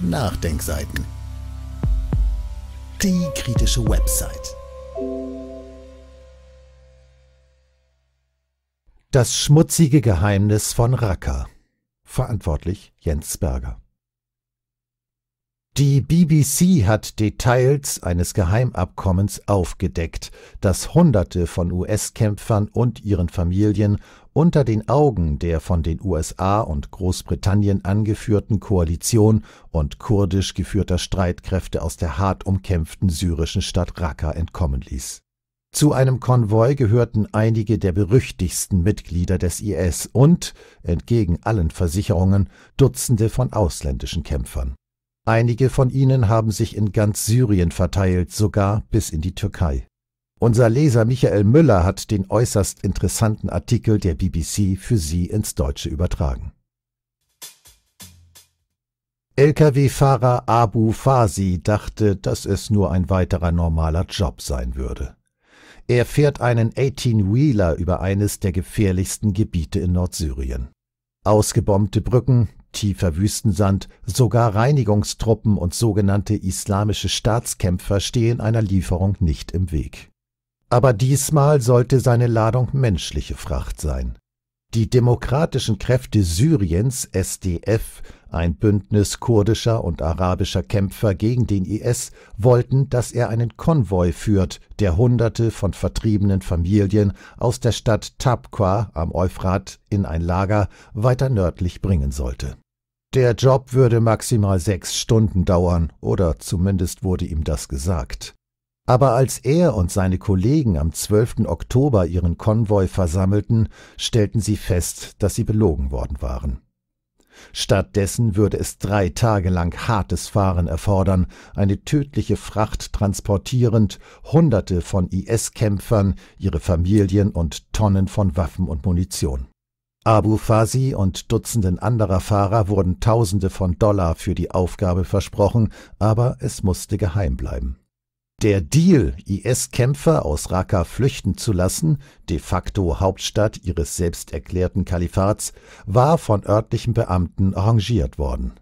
Nachdenkseiten. Die kritische Website. Das schmutzige Geheimnis von Raqqa. Verantwortlich Jens Berger. Die BBC hat Details eines Geheimabkommens aufgedeckt, das Hunderte von US-Kämpfern und ihren Familien unter den Augen der von den USA und Großbritannien angeführten Koalition und kurdisch geführter Streitkräfte aus der hart umkämpften syrischen Stadt Raqqa entkommen ließ. Zu einem Konvoi gehörten einige der berüchtigsten Mitglieder des IS und, entgegen allen Versicherungen, Dutzende von ausländischen Kämpfern Einige von ihnen haben sich in ganz Syrien verteilt, sogar bis in die Türkei. Unser Leser Michael Müller hat den äußerst interessanten Artikel der BBC für Sie ins Deutsche übertragen. Lkw-Fahrer Abu Fasi dachte, dass es nur ein weiterer normaler Job sein würde. Er fährt einen 18-Wheeler über eines der gefährlichsten Gebiete in Nordsyrien. Ausgebombte Brücken, Tiefer Wüstensand, sogar Reinigungstruppen und sogenannte islamische Staatskämpfer stehen einer Lieferung nicht im Weg. Aber diesmal sollte seine Ladung menschliche Fracht sein die Demokratischen Kräfte Syriens SDF, ein Bündnis kurdischer und arabischer Kämpfer gegen den IS, wollten, dass er einen Konvoi führt, der Hunderte von vertriebenen Familien aus der Stadt Tabqa am Euphrat in ein Lager weiter nördlich bringen sollte. Der Job würde maximal sechs Stunden dauern, oder zumindest wurde ihm das gesagt. Aber als er und seine Kollegen am 12. Oktober ihren Konvoi versammelten, stellten sie fest, dass sie belogen worden waren. Stattdessen würde es drei Tage lang hartes Fahren erfordern, eine tödliche Fracht transportierend, Hunderte von IS-Kämpfern, ihre Familien und Tonnen von Waffen und Munition. Abu Fazi und Dutzenden anderer Fahrer wurden Tausende von Dollar für die Aufgabe versprochen, aber es musste geheim bleiben. Der Deal, IS-Kämpfer aus Raqqa flüchten zu lassen, de facto Hauptstadt ihres selbst erklärten Kalifats, war von örtlichen Beamten arrangiert worden.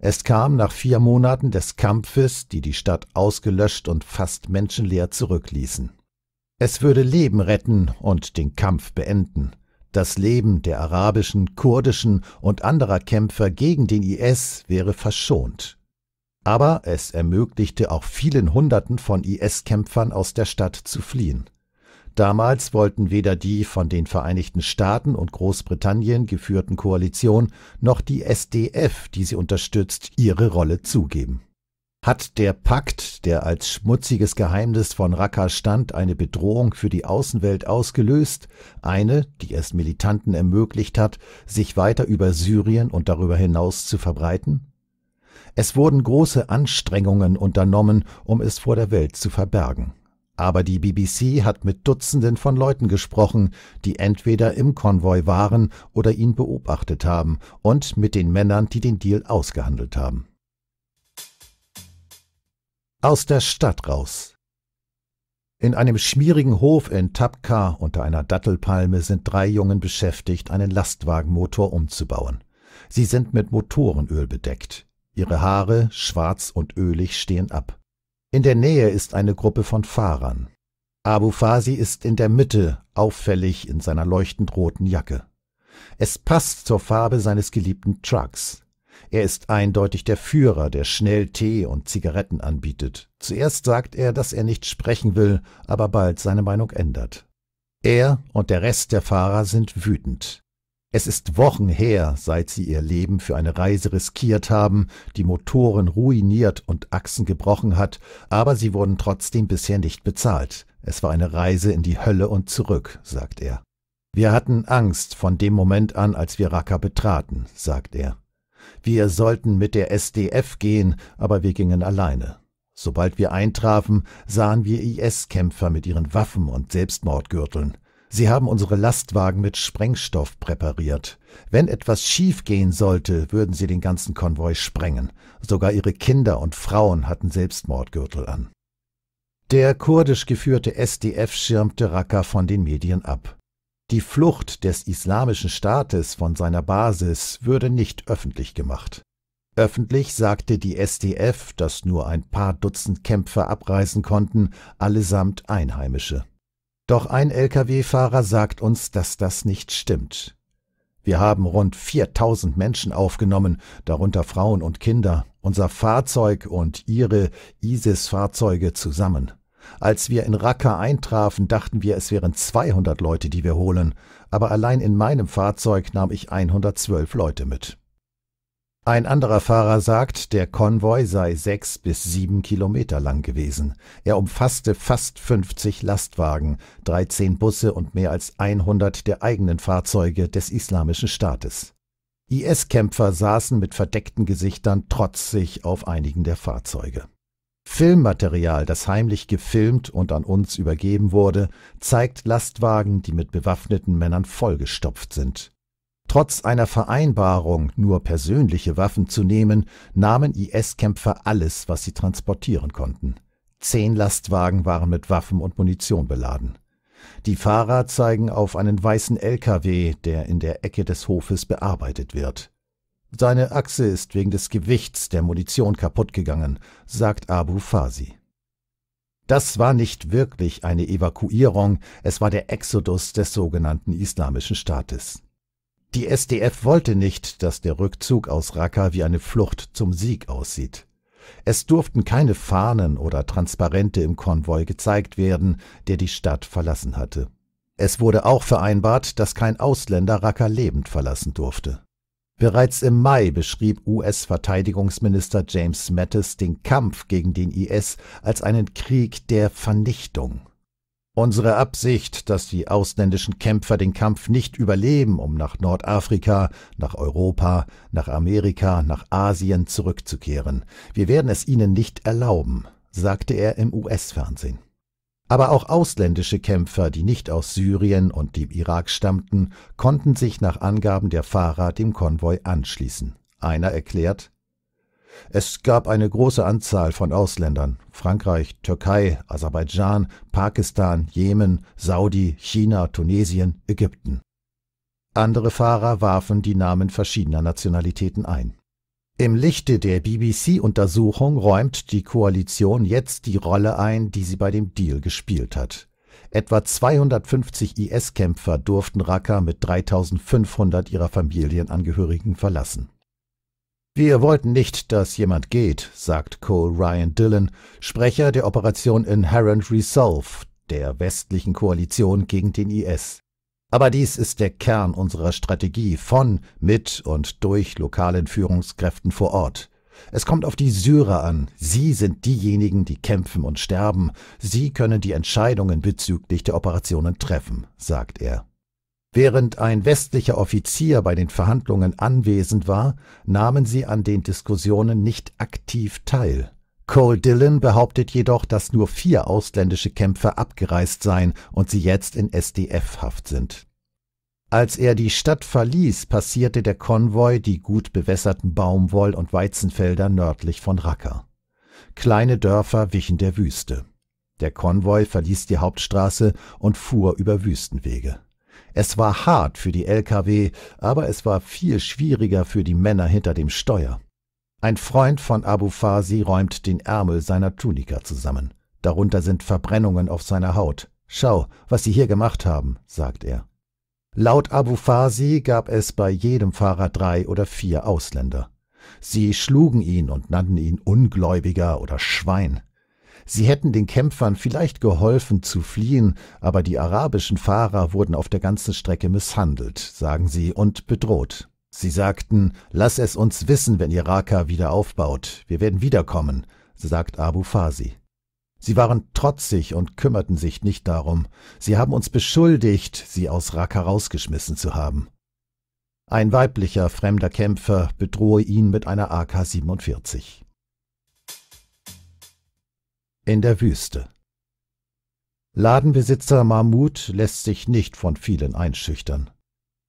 Es kam nach vier Monaten des Kampfes, die die Stadt ausgelöscht und fast menschenleer zurückließen. Es würde Leben retten und den Kampf beenden. Das Leben der arabischen, kurdischen und anderer Kämpfer gegen den IS wäre verschont aber es ermöglichte auch vielen Hunderten von IS-Kämpfern aus der Stadt zu fliehen. Damals wollten weder die von den Vereinigten Staaten und Großbritannien geführten Koalition noch die SDF, die sie unterstützt, ihre Rolle zugeben. Hat der Pakt, der als schmutziges Geheimnis von Raqqa stand, eine Bedrohung für die Außenwelt ausgelöst, eine, die es Militanten ermöglicht hat, sich weiter über Syrien und darüber hinaus zu verbreiten? Es wurden große Anstrengungen unternommen, um es vor der Welt zu verbergen. Aber die BBC hat mit Dutzenden von Leuten gesprochen, die entweder im Konvoi waren oder ihn beobachtet haben, und mit den Männern, die den Deal ausgehandelt haben. Aus der Stadt raus. In einem schmierigen Hof in Tapka unter einer Dattelpalme sind drei Jungen beschäftigt, einen Lastwagenmotor umzubauen. Sie sind mit Motorenöl bedeckt. Ihre Haare, schwarz und ölig, stehen ab. In der Nähe ist eine Gruppe von Fahrern. Abu Fasi ist in der Mitte, auffällig in seiner leuchtend roten Jacke. Es passt zur Farbe seines geliebten Trucks. Er ist eindeutig der Führer, der schnell Tee und Zigaretten anbietet. Zuerst sagt er, dass er nicht sprechen will, aber bald seine Meinung ändert. Er und der Rest der Fahrer sind wütend. Es ist Wochen her, seit sie ihr Leben für eine Reise riskiert haben, die Motoren ruiniert und Achsen gebrochen hat, aber sie wurden trotzdem bisher nicht bezahlt. Es war eine Reise in die Hölle und zurück, sagt er. Wir hatten Angst von dem Moment an, als wir Raqqa betraten, sagt er. Wir sollten mit der SDF gehen, aber wir gingen alleine. Sobald wir eintrafen, sahen wir IS-Kämpfer mit ihren Waffen und Selbstmordgürteln. Sie haben unsere Lastwagen mit Sprengstoff präpariert. Wenn etwas schiefgehen sollte, würden sie den ganzen Konvoi sprengen. Sogar ihre Kinder und Frauen hatten Selbstmordgürtel an. Der kurdisch geführte SDF schirmte Raqqa von den Medien ab. Die Flucht des Islamischen Staates von seiner Basis würde nicht öffentlich gemacht. Öffentlich sagte die SDF, dass nur ein paar Dutzend Kämpfer abreisen konnten, allesamt Einheimische. Doch ein Lkw-Fahrer sagt uns, dass das nicht stimmt. Wir haben rund 4000 Menschen aufgenommen, darunter Frauen und Kinder, unser Fahrzeug und ihre ISIS-Fahrzeuge zusammen. Als wir in Raqqa eintrafen, dachten wir, es wären 200 Leute, die wir holen, aber allein in meinem Fahrzeug nahm ich 112 Leute mit. Ein anderer Fahrer sagt, der Konvoi sei sechs bis sieben Kilometer lang gewesen. Er umfasste fast 50 Lastwagen, 13 Busse und mehr als 100 der eigenen Fahrzeuge des Islamischen Staates. IS-Kämpfer saßen mit verdeckten Gesichtern trotzig auf einigen der Fahrzeuge. Filmmaterial, das heimlich gefilmt und an uns übergeben wurde, zeigt Lastwagen, die mit bewaffneten Männern vollgestopft sind. Trotz einer Vereinbarung, nur persönliche Waffen zu nehmen, nahmen IS-Kämpfer alles, was sie transportieren konnten. Zehn Lastwagen waren mit Waffen und Munition beladen. Die Fahrer zeigen auf einen weißen LKW, der in der Ecke des Hofes bearbeitet wird. Seine Achse ist wegen des Gewichts der Munition kaputtgegangen, sagt Abu Fasi. Das war nicht wirklich eine Evakuierung, es war der Exodus des sogenannten Islamischen Staates. Die SDF wollte nicht, dass der Rückzug aus Raqqa wie eine Flucht zum Sieg aussieht. Es durften keine Fahnen oder Transparente im Konvoi gezeigt werden, der die Stadt verlassen hatte. Es wurde auch vereinbart, dass kein Ausländer Raqqa lebend verlassen durfte. Bereits im Mai beschrieb US-Verteidigungsminister James Mattis den Kampf gegen den IS als einen Krieg der Vernichtung. Unsere Absicht, dass die ausländischen Kämpfer den Kampf nicht überleben, um nach Nordafrika, nach Europa, nach Amerika, nach Asien zurückzukehren. Wir werden es ihnen nicht erlauben, sagte er im US-Fernsehen. Aber auch ausländische Kämpfer, die nicht aus Syrien und dem Irak stammten, konnten sich nach Angaben der Fahrer dem Konvoi anschließen. Einer erklärt, es gab eine große Anzahl von Ausländern Frankreich, Türkei, Aserbaidschan, Pakistan, Jemen, Saudi, China, Tunesien, Ägypten. Andere Fahrer warfen die Namen verschiedener Nationalitäten ein. Im Lichte der BBC-Untersuchung räumt die Koalition jetzt die Rolle ein, die sie bei dem Deal gespielt hat. Etwa 250 IS-Kämpfer durften Raqqa mit 3500 ihrer Familienangehörigen verlassen. Wir wollten nicht, dass jemand geht, sagt Cole Ryan Dillon, Sprecher der Operation Inherent Resolve, der westlichen Koalition gegen den IS. Aber dies ist der Kern unserer Strategie von, mit und durch lokalen Führungskräften vor Ort. Es kommt auf die Syrer an. Sie sind diejenigen, die kämpfen und sterben. Sie können die Entscheidungen bezüglich der Operationen treffen, sagt er. Während ein westlicher Offizier bei den Verhandlungen anwesend war, nahmen sie an den Diskussionen nicht aktiv teil. Cole Dillon behauptet jedoch, dass nur vier ausländische Kämpfer abgereist seien und sie jetzt in SDF-Haft sind. Als er die Stadt verließ, passierte der Konvoi die gut bewässerten Baumwoll- und Weizenfelder nördlich von Raqqa. Kleine Dörfer wichen der Wüste. Der Konvoi verließ die Hauptstraße und fuhr über Wüstenwege. Es war hart für die Lkw, aber es war viel schwieriger für die Männer hinter dem Steuer. Ein Freund von Abu Fasi räumt den Ärmel seiner Tunika zusammen. Darunter sind Verbrennungen auf seiner Haut. Schau, was sie hier gemacht haben, sagt er. Laut Abu Fasi gab es bei jedem Fahrer drei oder vier Ausländer. Sie schlugen ihn und nannten ihn Ungläubiger oder Schwein. Sie hätten den Kämpfern vielleicht geholfen zu fliehen, aber die arabischen Fahrer wurden auf der ganzen Strecke misshandelt, sagen sie, und bedroht. Sie sagten, lass es uns wissen, wenn ihr Raqqa wieder aufbaut. Wir werden wiederkommen, sagt Abu Fasi. Sie waren trotzig und kümmerten sich nicht darum. Sie haben uns beschuldigt, sie aus Raqqa rausgeschmissen zu haben. Ein weiblicher, fremder Kämpfer bedrohe ihn mit einer AK-47 in der Wüste. Ladenbesitzer Mahmud lässt sich nicht von vielen einschüchtern.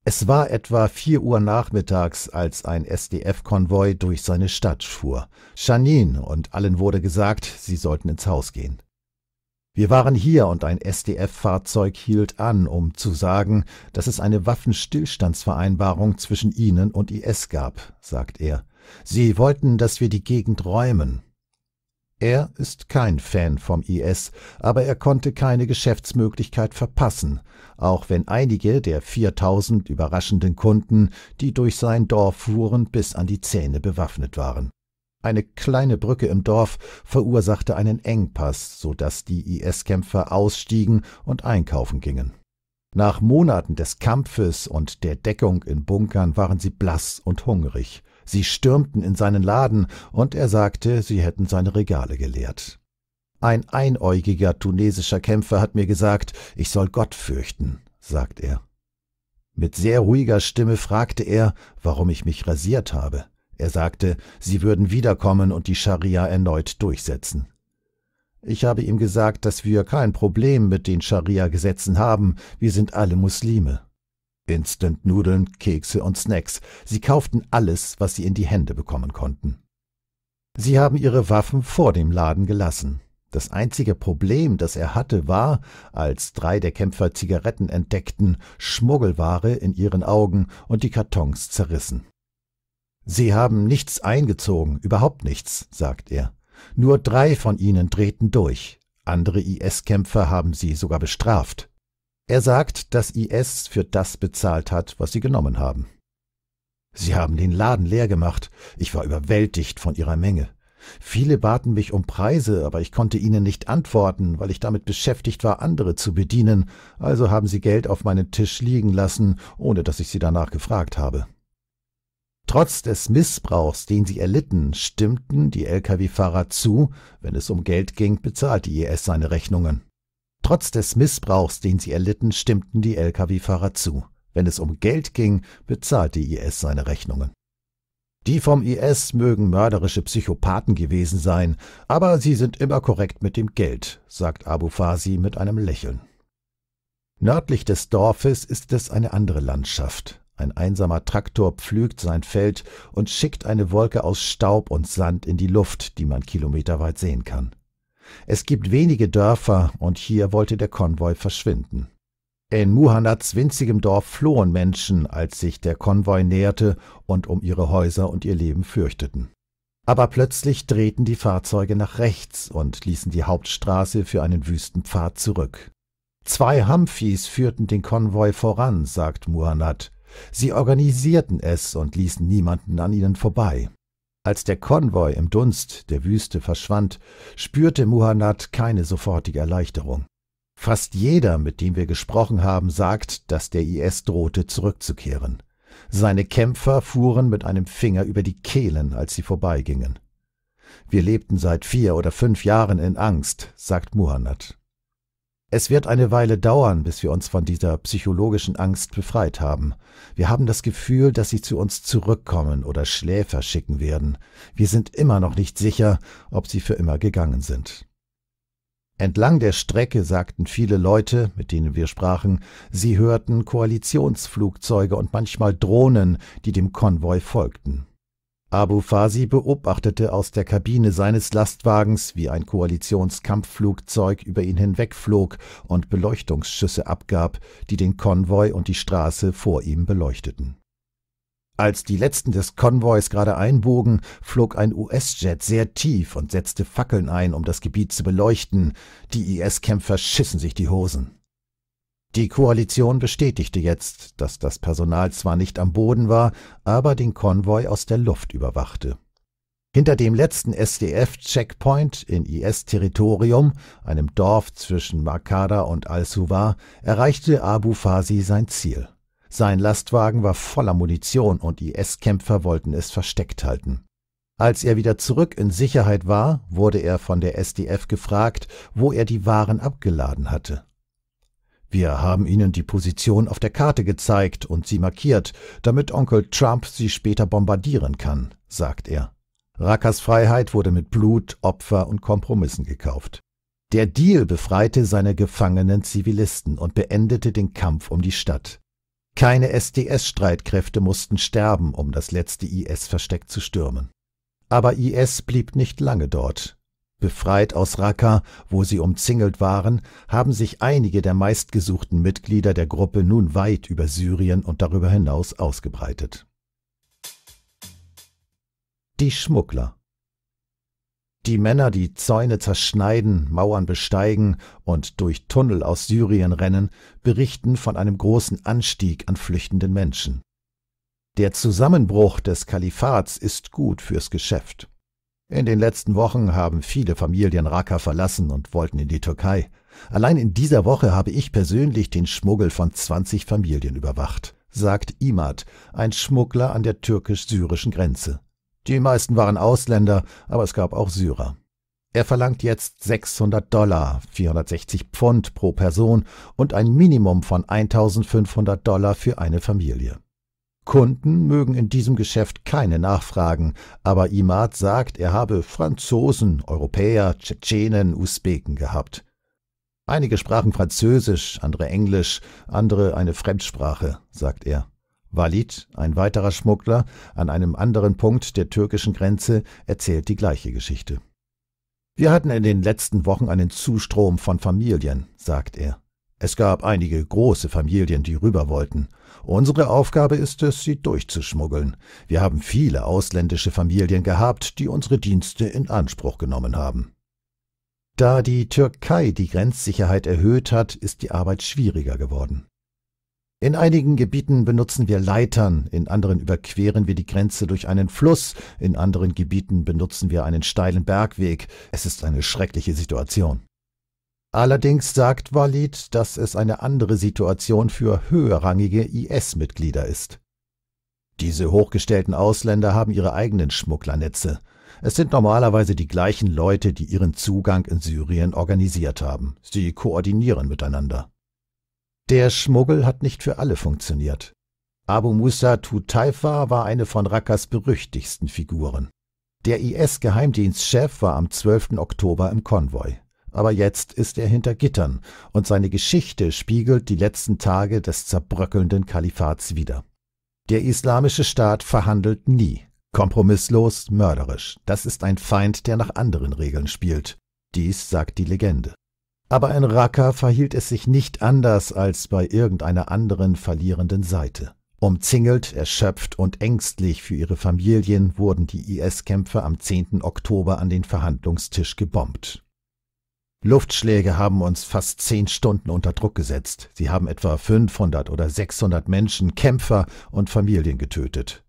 Es war etwa vier Uhr nachmittags, als ein SDF-Konvoi durch seine Stadt fuhr. Janine und allen wurde gesagt, sie sollten ins Haus gehen. Wir waren hier und ein SDF-Fahrzeug hielt an, um zu sagen, dass es eine Waffenstillstandsvereinbarung zwischen ihnen und IS gab, sagt er. Sie wollten, dass wir die Gegend räumen. Er ist kein Fan vom IS, aber er konnte keine Geschäftsmöglichkeit verpassen, auch wenn einige der 4000 überraschenden Kunden, die durch sein Dorf fuhren, bis an die Zähne bewaffnet waren. Eine kleine Brücke im Dorf verursachte einen Engpass, so dass die IS-Kämpfer ausstiegen und einkaufen gingen. Nach Monaten des Kampfes und der Deckung in Bunkern waren sie blass und hungrig. Sie stürmten in seinen Laden, und er sagte, sie hätten seine Regale geleert. Ein einäugiger tunesischer Kämpfer hat mir gesagt, ich soll Gott fürchten, sagt er. Mit sehr ruhiger Stimme fragte er, warum ich mich rasiert habe. Er sagte, sie würden wiederkommen und die Scharia erneut durchsetzen. Ich habe ihm gesagt, dass wir kein Problem mit den Scharia-Gesetzen haben, wir sind alle Muslime. Instant-Nudeln, Kekse und Snacks. Sie kauften alles, was sie in die Hände bekommen konnten. Sie haben ihre Waffen vor dem Laden gelassen. Das einzige Problem, das er hatte, war, als drei der Kämpfer Zigaretten entdeckten, Schmuggelware in ihren Augen und die Kartons zerrissen. Sie haben nichts eingezogen, überhaupt nichts, sagt er. Nur drei von ihnen drehten durch. Andere IS-Kämpfer haben sie sogar bestraft. Er sagt, dass IS für das bezahlt hat, was sie genommen haben. Sie haben den Laden leer gemacht. Ich war überwältigt von ihrer Menge. Viele baten mich um Preise, aber ich konnte ihnen nicht antworten, weil ich damit beschäftigt war, andere zu bedienen, also haben sie Geld auf meinen Tisch liegen lassen, ohne dass ich sie danach gefragt habe. Trotz des Missbrauchs, den sie erlitten, stimmten die Lkw-Fahrer zu, wenn es um Geld ging, bezahlte IS seine Rechnungen. Trotz des Missbrauchs, den sie erlitten, stimmten die Lkw-Fahrer zu. Wenn es um Geld ging, bezahlte IS seine Rechnungen. Die vom IS mögen mörderische Psychopathen gewesen sein, aber sie sind immer korrekt mit dem Geld, sagt Abu Fasi mit einem Lächeln. Nördlich des Dorfes ist es eine andere Landschaft. Ein einsamer Traktor pflügt sein Feld und schickt eine Wolke aus Staub und Sand in die Luft, die man kilometerweit sehen kann. Es gibt wenige Dörfer und hier wollte der Konvoi verschwinden. In Muhanats winzigem Dorf flohen Menschen, als sich der Konvoi näherte und um ihre Häuser und ihr Leben fürchteten. Aber plötzlich drehten die Fahrzeuge nach rechts und ließen die Hauptstraße für einen wüsten Pfad zurück. Zwei Humvees führten den Konvoi voran, sagt Muhanat. Sie organisierten es und ließen niemanden an ihnen vorbei. Als der Konvoi im Dunst der Wüste verschwand, spürte Muhannad keine sofortige Erleichterung. Fast jeder, mit dem wir gesprochen haben, sagt, dass der IS drohte, zurückzukehren. Seine Kämpfer fuhren mit einem Finger über die Kehlen, als sie vorbeigingen. Wir lebten seit vier oder fünf Jahren in Angst, sagt Muhannad. Es wird eine Weile dauern, bis wir uns von dieser psychologischen Angst befreit haben. Wir haben das Gefühl, dass sie zu uns zurückkommen oder Schläfer schicken werden. Wir sind immer noch nicht sicher, ob sie für immer gegangen sind. Entlang der Strecke sagten viele Leute, mit denen wir sprachen, sie hörten Koalitionsflugzeuge und manchmal Drohnen, die dem Konvoi folgten. Abu Fasi beobachtete aus der Kabine seines Lastwagens, wie ein Koalitionskampfflugzeug über ihn hinwegflog und Beleuchtungsschüsse abgab, die den Konvoi und die Straße vor ihm beleuchteten. Als die letzten des Konvois gerade einbogen, flog ein US-Jet sehr tief und setzte Fackeln ein, um das Gebiet zu beleuchten. Die IS-Kämpfer schissen sich die Hosen. Die Koalition bestätigte jetzt, dass das Personal zwar nicht am Boden war, aber den Konvoi aus der Luft überwachte. Hinter dem letzten SDF-Checkpoint in IS-Territorium, einem Dorf zwischen Makada und Al-Suwa, erreichte Abu Fasi sein Ziel. Sein Lastwagen war voller Munition und IS-Kämpfer wollten es versteckt halten. Als er wieder zurück in Sicherheit war, wurde er von der SDF gefragt, wo er die Waren abgeladen hatte. Wir haben Ihnen die Position auf der Karte gezeigt und sie markiert, damit Onkel Trump sie später bombardieren kann, sagt er. Rakas Freiheit wurde mit Blut, Opfer und Kompromissen gekauft. Der Deal befreite seine gefangenen Zivilisten und beendete den Kampf um die Stadt. Keine SDS-Streitkräfte mussten sterben, um das letzte IS-Versteck zu stürmen. Aber IS blieb nicht lange dort. Befreit aus Raqqa, wo sie umzingelt waren, haben sich einige der meistgesuchten Mitglieder der Gruppe nun weit über Syrien und darüber hinaus ausgebreitet. Die Schmuggler die Männer, die Zäune zerschneiden, Mauern besteigen und durch Tunnel aus Syrien rennen, berichten von einem großen Anstieg an flüchtenden Menschen. Der Zusammenbruch des Kalifats ist gut fürs Geschäft. In den letzten Wochen haben viele Familien Raqqa verlassen und wollten in die Türkei. Allein in dieser Woche habe ich persönlich den Schmuggel von 20 Familien überwacht, sagt Imad, ein Schmuggler an der türkisch-syrischen Grenze. Die meisten waren Ausländer, aber es gab auch Syrer. Er verlangt jetzt 600 Dollar, 460 Pfund pro Person und ein Minimum von 1500 Dollar für eine Familie. Kunden mögen in diesem Geschäft keine nachfragen, aber Imad sagt, er habe Franzosen, Europäer, Tschetschenen, Usbeken gehabt. Einige sprachen Französisch, andere Englisch, andere eine Fremdsprache, sagt er. Walid, ein weiterer Schmuggler, an einem anderen Punkt der türkischen Grenze, erzählt die gleiche Geschichte. Wir hatten in den letzten Wochen einen Zustrom von Familien, sagt er. Es gab einige große Familien, die rüber wollten. Unsere Aufgabe ist es, sie durchzuschmuggeln. Wir haben viele ausländische Familien gehabt, die unsere Dienste in Anspruch genommen haben. Da die Türkei die Grenzsicherheit erhöht hat, ist die Arbeit schwieriger geworden. In einigen Gebieten benutzen wir Leitern, in anderen überqueren wir die Grenze durch einen Fluss, in anderen Gebieten benutzen wir einen steilen Bergweg. Es ist eine schreckliche Situation. Allerdings sagt Walid, dass es eine andere Situation für höherrangige IS-Mitglieder ist. Diese hochgestellten Ausländer haben ihre eigenen Schmugglernetze. Es sind normalerweise die gleichen Leute, die ihren Zugang in Syrien organisiert haben. Sie koordinieren miteinander. Der Schmuggel hat nicht für alle funktioniert. Abu Musa Tutaifa war eine von Rakas berüchtigsten Figuren. Der IS-Geheimdienstchef war am 12. Oktober im Konvoi aber jetzt ist er hinter Gittern und seine Geschichte spiegelt die letzten Tage des zerbröckelnden Kalifats wider. Der islamische Staat verhandelt nie, kompromisslos, mörderisch. Das ist ein Feind, der nach anderen Regeln spielt. Dies sagt die Legende. Aber in Raqqa verhielt es sich nicht anders als bei irgendeiner anderen verlierenden Seite. Umzingelt, erschöpft und ängstlich für ihre Familien wurden die IS-Kämpfer am 10. Oktober an den Verhandlungstisch gebombt. Luftschläge haben uns fast zehn Stunden unter Druck gesetzt. Sie haben etwa 500 oder 600 Menschen, Kämpfer und Familien getötet,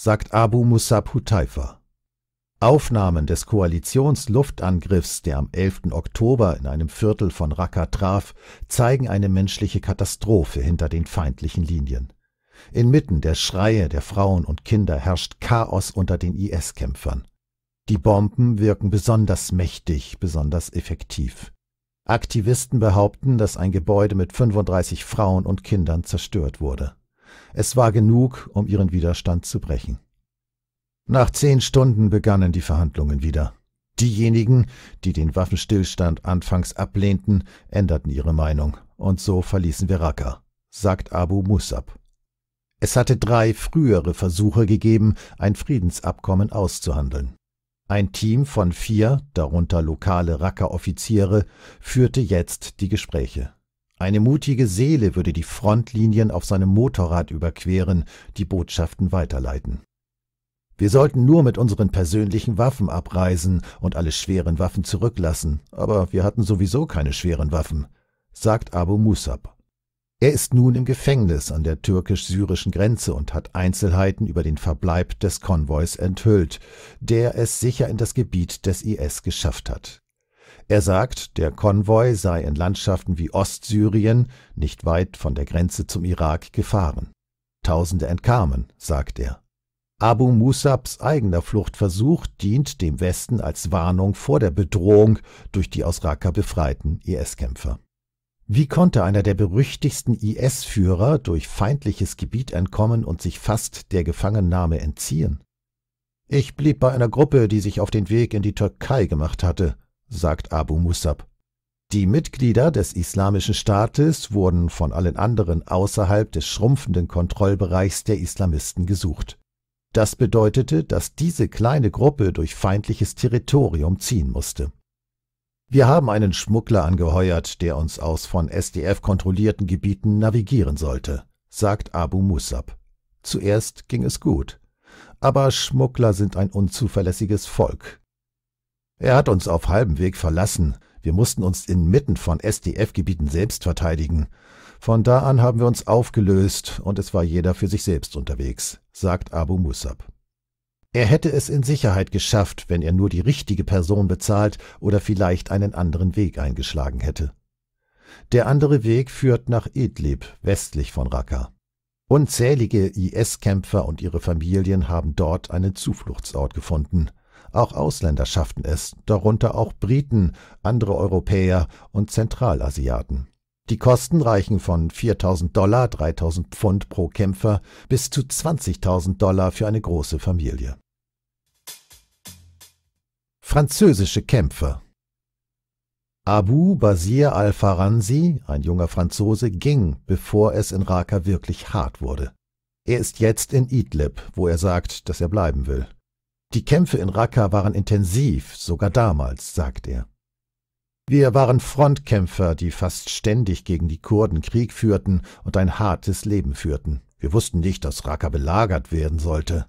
sagt Abu Musab Hutaifa. Aufnahmen des Koalitionsluftangriffs, der am 11. Oktober in einem Viertel von Raqqa traf, zeigen eine menschliche Katastrophe hinter den feindlichen Linien. Inmitten der Schreie der Frauen und Kinder herrscht Chaos unter den IS-Kämpfern. Die Bomben wirken besonders mächtig, besonders effektiv. Aktivisten behaupten, dass ein Gebäude mit 35 Frauen und Kindern zerstört wurde. Es war genug, um ihren Widerstand zu brechen. Nach zehn Stunden begannen die Verhandlungen wieder. Diejenigen, die den Waffenstillstand anfangs ablehnten, änderten ihre Meinung, und so verließen wir Raqqa, sagt Abu Musab. Es hatte drei frühere Versuche gegeben, ein Friedensabkommen auszuhandeln. Ein Team von vier, darunter lokale Rackeroffiziere, führte jetzt die Gespräche. Eine mutige Seele würde die Frontlinien auf seinem Motorrad überqueren, die Botschaften weiterleiten. Wir sollten nur mit unseren persönlichen Waffen abreisen und alle schweren Waffen zurücklassen, aber wir hatten sowieso keine schweren Waffen, sagt Abu Musab. Er ist nun im Gefängnis an der türkisch-syrischen Grenze und hat Einzelheiten über den Verbleib des Konvois enthüllt, der es sicher in das Gebiet des IS geschafft hat. Er sagt, der Konvoi sei in Landschaften wie Ostsyrien, nicht weit von der Grenze zum Irak, gefahren. Tausende entkamen, sagt er. Abu Musabs eigener Fluchtversuch dient dem Westen als Warnung vor der Bedrohung durch die aus Raqqa befreiten IS-Kämpfer. Wie konnte einer der berüchtigsten IS-Führer durch feindliches Gebiet entkommen und sich fast der Gefangennahme entziehen? Ich blieb bei einer Gruppe, die sich auf den Weg in die Türkei gemacht hatte, sagt Abu Musab. Die Mitglieder des Islamischen Staates wurden von allen anderen außerhalb des schrumpfenden Kontrollbereichs der Islamisten gesucht. Das bedeutete, dass diese kleine Gruppe durch feindliches Territorium ziehen musste. Wir haben einen Schmuggler angeheuert, der uns aus von SDF kontrollierten Gebieten navigieren sollte, sagt Abu Musab. Zuerst ging es gut. Aber Schmuggler sind ein unzuverlässiges Volk. Er hat uns auf halbem Weg verlassen. Wir mussten uns inmitten von SDF-Gebieten selbst verteidigen. Von da an haben wir uns aufgelöst und es war jeder für sich selbst unterwegs, sagt Abu Musab. Er hätte es in Sicherheit geschafft, wenn er nur die richtige Person bezahlt oder vielleicht einen anderen Weg eingeschlagen hätte. Der andere Weg führt nach Idlib, westlich von Raqqa. Unzählige IS-Kämpfer und ihre Familien haben dort einen Zufluchtsort gefunden. Auch Ausländer schafften es, darunter auch Briten, andere Europäer und Zentralasiaten. Die Kosten reichen von 4.000 Dollar, 3.000 Pfund pro Kämpfer bis zu 20.000 Dollar für eine große Familie. Französische Kämpfer Abu Basir al-Faransi, ein junger Franzose, ging, bevor es in Raqqa wirklich hart wurde. Er ist jetzt in Idlib, wo er sagt, dass er bleiben will. Die Kämpfe in Raqqa waren intensiv, sogar damals, sagt er. Wir waren Frontkämpfer, die fast ständig gegen die Kurden Krieg führten und ein hartes Leben führten. Wir wussten nicht, dass Raqqa belagert werden sollte.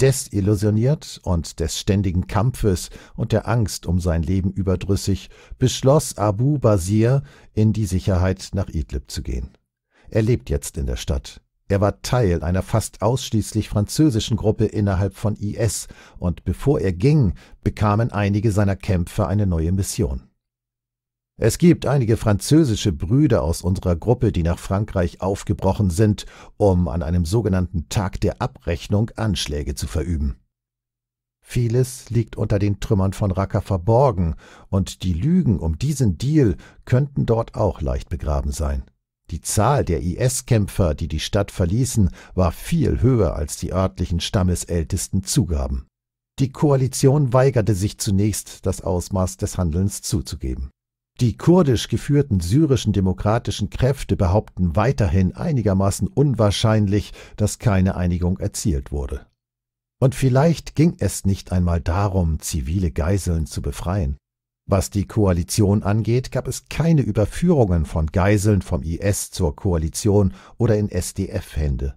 Desillusioniert und des ständigen Kampfes und der Angst um sein Leben überdrüssig, beschloss Abu Basir, in die Sicherheit nach Idlib zu gehen. Er lebt jetzt in der Stadt. Er war Teil einer fast ausschließlich französischen Gruppe innerhalb von IS und bevor er ging, bekamen einige seiner Kämpfer eine neue Mission. Es gibt einige französische Brüder aus unserer Gruppe, die nach Frankreich aufgebrochen sind, um an einem sogenannten Tag der Abrechnung Anschläge zu verüben. Vieles liegt unter den Trümmern von Raqqa verborgen, und die Lügen um diesen Deal könnten dort auch leicht begraben sein. Die Zahl der IS-Kämpfer, die die Stadt verließen, war viel höher, als die örtlichen Stammesältesten zugaben. Die Koalition weigerte sich zunächst, das Ausmaß des Handelns zuzugeben. Die kurdisch geführten syrischen demokratischen Kräfte behaupten weiterhin einigermaßen unwahrscheinlich, dass keine Einigung erzielt wurde. Und vielleicht ging es nicht einmal darum, zivile Geiseln zu befreien. Was die Koalition angeht, gab es keine Überführungen von Geiseln vom IS zur Koalition oder in SDF-Hände.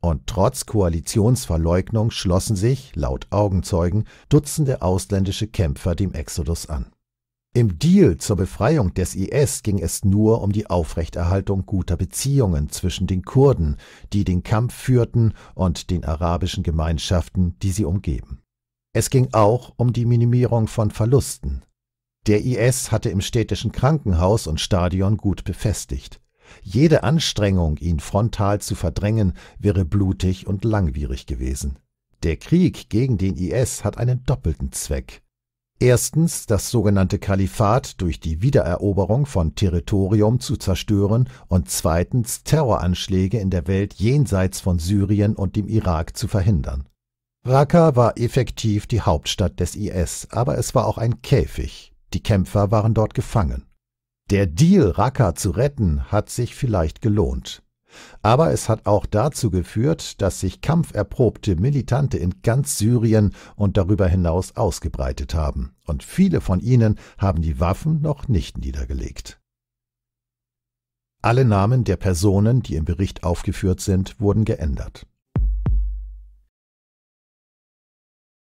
Und trotz Koalitionsverleugnung schlossen sich, laut Augenzeugen, Dutzende ausländische Kämpfer dem Exodus an. Im Deal zur Befreiung des IS ging es nur um die Aufrechterhaltung guter Beziehungen zwischen den Kurden, die den Kampf führten, und den arabischen Gemeinschaften, die sie umgeben. Es ging auch um die Minimierung von Verlusten. Der IS hatte im städtischen Krankenhaus und Stadion gut befestigt. Jede Anstrengung, ihn frontal zu verdrängen, wäre blutig und langwierig gewesen. Der Krieg gegen den IS hat einen doppelten Zweck. Erstens, das sogenannte Kalifat durch die Wiedereroberung von Territorium zu zerstören und zweitens, Terroranschläge in der Welt jenseits von Syrien und dem Irak zu verhindern. Raqqa war effektiv die Hauptstadt des IS, aber es war auch ein Käfig. Die Kämpfer waren dort gefangen. Der Deal, Raqqa zu retten, hat sich vielleicht gelohnt. Aber es hat auch dazu geführt, dass sich kampferprobte Militante in ganz Syrien und darüber hinaus ausgebreitet haben. Und viele von ihnen haben die Waffen noch nicht niedergelegt. Alle Namen der Personen, die im Bericht aufgeführt sind, wurden geändert.